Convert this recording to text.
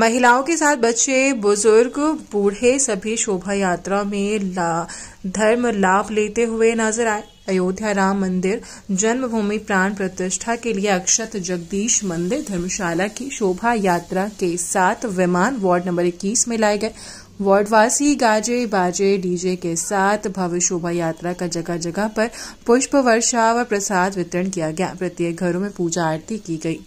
महिलाओं के साथ बच्चे बुजुर्ग बूढ़े सभी शोभा यात्रा में ला, धर्म लाभ लेते हुए नजर आए अयोध्या राम मंदिर जन्मभूमि प्राण प्रतिष्ठा के लिए अक्षत जगदीश मंदिर धर्मशाला की शोभा यात्रा के साथ विमान वार्ड नंबर 21 में लाए गए वार्डवासी गाजे बाजे डीजे के साथ भव्य शोभा यात्रा का जगह जगह पर पुष्प वर्षा व प्रसाद वितरण किया गया प्रत्येक घरों में पूजा आरती की गई